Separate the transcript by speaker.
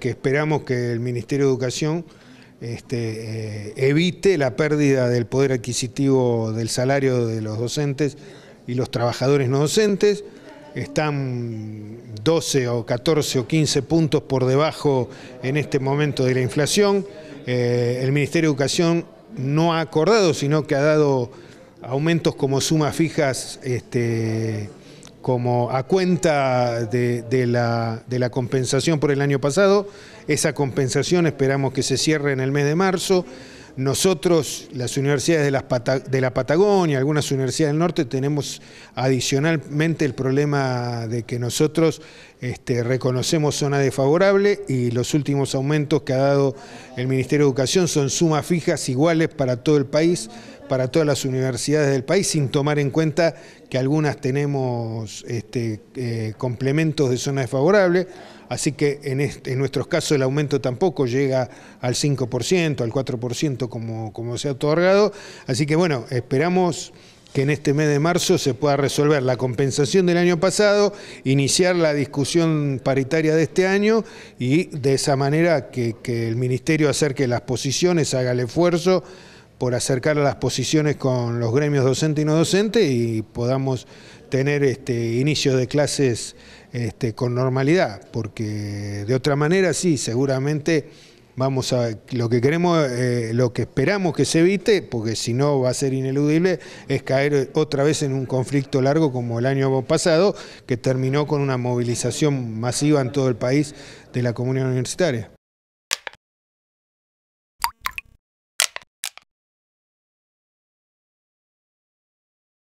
Speaker 1: que esperamos que el Ministerio de Educación este, eh, evite la pérdida del poder adquisitivo del salario de los docentes y los trabajadores no docentes. Están 12 o 14 o 15 puntos por debajo en este momento de la inflación. Eh, el Ministerio de Educación no ha acordado, sino que ha dado aumentos como sumas fijas este, como a cuenta de, la, compensación por el año pasado. Esa compensación esperamos que se cierre en el mes de marzo. Nosotros, las universidades de la Patagonia, algunas universidades del norte, tenemos adicionalmente el problema de que nosotros este, reconocemos zona desfavorable y los últimos aumentos que ha dado el Ministerio de Educación son sumas fijas iguales para todo el país, para todas las universidades del país, sin tomar en cuenta que algunas tenemos este, eh, complementos de zona desfavorable, así que en, nuestros casos el aumento tampoco llega al 5%, al 4% como, como se ha otorgado, así que bueno, esperamos que en este mes de marzo se pueda resolver la compensación del año pasado, iniciar la discusión paritaria de este año y de esa manera que, el Ministerio acerque las posiciones, haga el esfuerzo por acercar las posiciones con los gremios docente y no docente y podamos tener este inicio de clases este, con normalidad, porque de otra manera sí, seguramente vamos a, lo que queremos, eh, lo que esperamos que se evite, porque si no va a ser ineludible, es caer otra vez en un conflicto largo como el año pasado, que terminó con una movilización masiva en todo el país de la comunidad universitaria.